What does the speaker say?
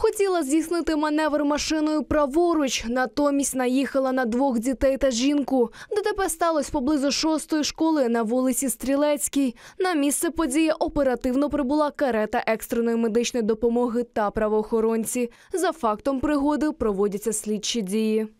Хотіла здійснити маневр машиною праворуч, натомість наїхала на двох дітей та жінку. ДТП сталося поблизу шостої школи на вулиці Стрілецькій. На місце події оперативно прибула карета екстреної медичної допомоги та правоохоронці. За фактом пригоди проводяться слідчі дії.